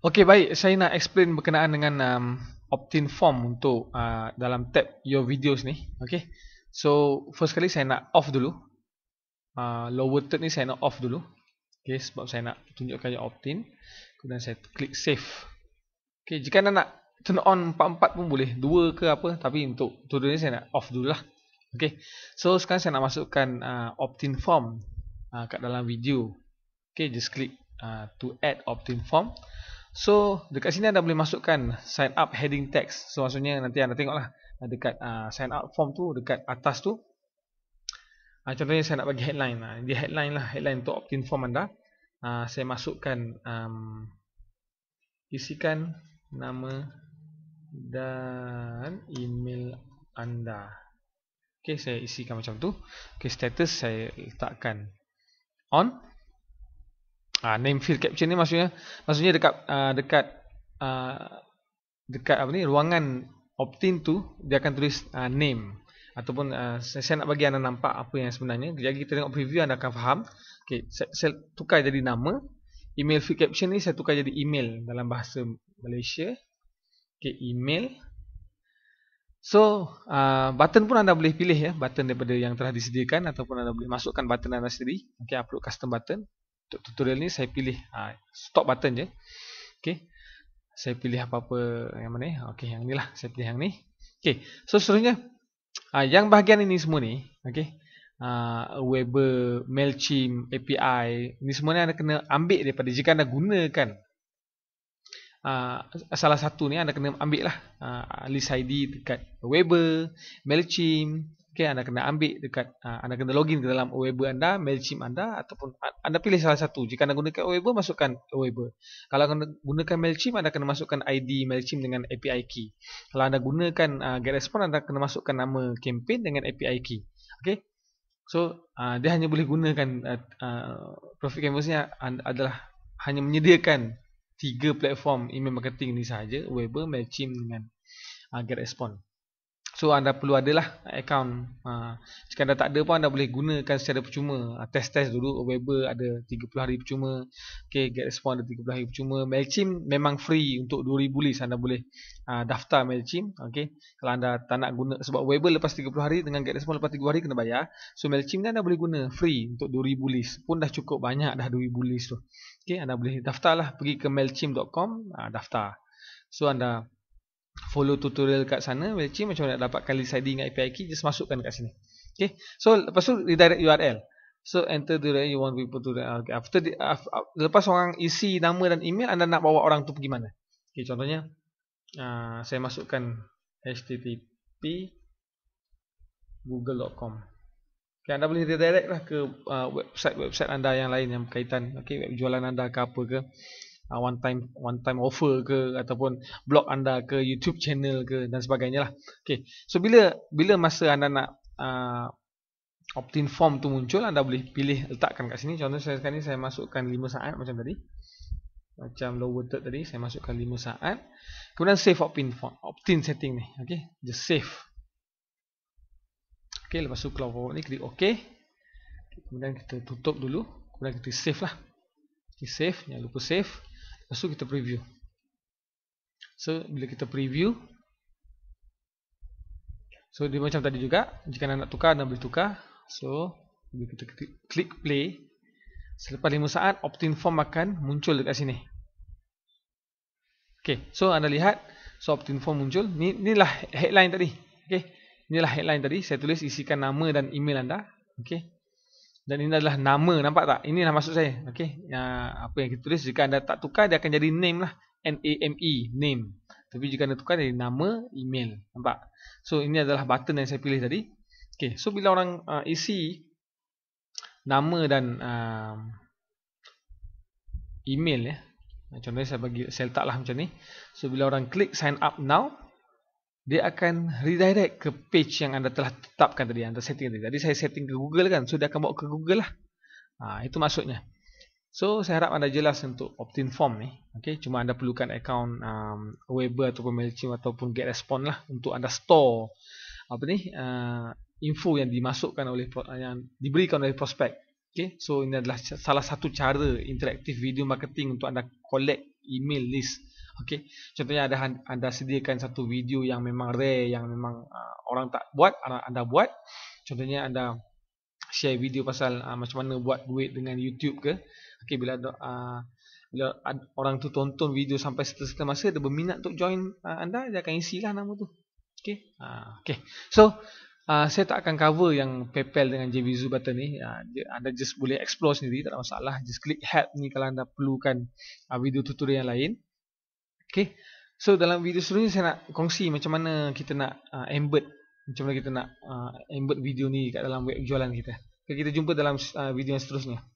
Okey baik, saya nak explain berkenaan dengan um, opt-in form untuk uh, dalam tab your videos ni. Okey. So, first kali saya nak off dulu. Uh, lower third ni saya nak off dulu. Okey, sebab saya nak tunjukkan yang opt-in. Kemudian saya klik save. Okey, jika anda nak turn on 4-4 pun boleh. Dua ke apa, tapi untuk tutorial ni saya nak off dulu lah. Okey. So, sekarang saya nak masukkan uh, opt-in form uh, kat dalam video. Okey, just click uh, to add opt-in form. So dekat sini anda boleh masukkan sign up heading text. So maksudnya nanti anda tengoklah dekat uh, sign up form tu dekat atas tu. Uh, contohnya saya nak bagi headline. Uh, ah, dia headline lah. Headline untuk opt-in form anda. Uh, saya masukkan um, isikan nama dan email anda. Okay, saya isikan macam tu. Okay, status saya letakkan on. Ah uh, name field caption ni maksudnya maksudnya dekat uh, dekat uh, dekat apa ni ruangan opt-in tu dia akan tulis uh, name ataupun uh, saya nak bagi anda nampak apa yang sebenarnya. Jadi kita tengok preview anda akan faham. Okey, saya, saya tukar jadi nama. Email field caption ni saya tukar jadi email dalam bahasa Malaysia. Okey, email. So, uh, button pun anda boleh pilih ya, button daripada yang telah disediakan ataupun anda boleh masukkan button anda sendiri. Okey, upload custom button untuk tutorial ni saya pilih uh, stop button je okay. saya pilih apa-apa yang mana okay, yang ni lah saya pilih yang ni okay. so seterusnya uh, yang bahagian ini semua ni okay. uh, ha, Weber, MailChimp, API ni semua ni anda kena ambil daripada jika anda gunakan uh, salah satu ni anda kena ambil lah uh, list ID dekat Weber, MailChimp okay, anda kena ambil dekat uh, anda kena login ke dalam Weber anda, Mailchimp anda ataupun anda pilih salah satu. Jika anda gunakan Weber masukkan Weber. Kalau anda gunakan Mailchimp anda kena masukkan ID Mailchimp dengan API key. Kalau anda gunakan uh, GetResponse anda kena masukkan nama campaign dengan API key. Okay, So uh, dia hanya boleh gunakan uh, uh, Profit Canvas ni adalah hanya menyediakan tiga platform email marketing ni saja, Weber, Mailchimp dengan uh, GetResponse. So anda perlu ada lah account. Ha. Jika anda tak ada pun anda boleh gunakan secara percuma. Ha, test-test dulu Weber ada 30 hari percuma. Okay, get GetResponse ada 30 hari percuma. MailChimp memang free untuk 2,000 list. Anda boleh uh, daftar MailChimp. Okay. Kalau anda tak nak guna. Sebab Weber lepas 30 hari dengan get GetResponse lepas 30 hari kena bayar. So MailChimp ni anda boleh guna free untuk 2,000 list. Pun dah cukup banyak dah 2,000 list tu. Okay, anda boleh daftarlah. Pergi ke MailChimp.com. Uh, ha, daftar. So anda follow tutorial kat sana macam macam nak dapat kali ID dengan API key just masukkan kat sini okey so lepas tu redirect URL so enter the URL you want people to the, okay. after the, uh, lepas orang isi nama dan email anda nak bawa orang tu pergi mana okey contohnya uh, saya masukkan http google.com okay, anda boleh redirect lah ke ah, website-website uh, anda yang lain yang berkaitan okey web jualan anda ke apa ke uh, one time one time offer ke ataupun blog anda ke YouTube channel ke dan sebagainya lah. Okay. So bila bila masa anda nak uh, opt-in form tu muncul anda boleh pilih letakkan kat sini. Contohnya saya sekarang ni saya masukkan 5 saat macam tadi. Macam lower third tadi saya masukkan 5 saat. Kemudian save opt-in form, opt-in setting ni. Okay. Just save. Okay, lepas tu keluar forward ni, klik OK. Kemudian kita tutup dulu. Kemudian kita save lah. Kita save, jangan lupa save. Lepas tu kita preview. So bila kita preview. So dia macam tadi juga. Jika anda nak tukar anda boleh tukar. So bila kita klik, play. Selepas 5 saat opt-in form akan muncul dekat sini. Okay. So anda lihat. So opt-in form muncul. Ni, inilah headline tadi. Okay. Inilah headline tadi. Saya tulis isikan nama dan email anda. Okay dan ini adalah nama nampak tak ini lah maksud saya okay? yang apa yang kita tulis jika anda tak tukar dia akan jadi name lah N A M E name tapi jika anda tukar jadi nama email nampak so ini adalah button yang saya pilih tadi Okay, so bila orang uh, isi nama dan uh, email ya contohnya saya bagi saya lah macam ni so bila orang klik sign up now dia akan redirect ke page yang anda telah tetapkan tadi, anda setting tadi. Tadi saya setting ke Google kan, so dia akan bawa ke Google lah. Ha, itu maksudnya. So, saya harap anda jelas untuk opt-in form ni. Okay, cuma anda perlukan account um, Weber ataupun MailChimp ataupun GetResponse lah untuk anda store apa ni, uh, info yang dimasukkan oleh, yang diberikan oleh prospek. Okay, so ini adalah salah satu cara interaktif video marketing untuk anda collect email list. Okey. Contohnya ada anda sediakan satu video yang memang rare yang memang uh, orang tak buat, anda, ah, anda buat. Contohnya anda share video pasal uh, macam mana buat duit dengan YouTube ke. Okey bila ada uh, bila ada orang tu tonton video sampai setengah masa dia berminat untuk join uh, anda dia akan isilah nama tu. Okey. Uh, okey. So Uh, saya tak akan cover yang PayPal dengan JVZU button ni. Uh, anda just boleh explore sendiri. Tak ada masalah. Just klik help ni kalau anda perlukan uh, video tutorial yang lain. Okay. So dalam video sebelum saya nak kongsi macam mana kita nak uh, embed macam mana kita nak uh, embed video ni kat dalam web jualan kita. Okay, kita jumpa dalam uh, video yang seterusnya.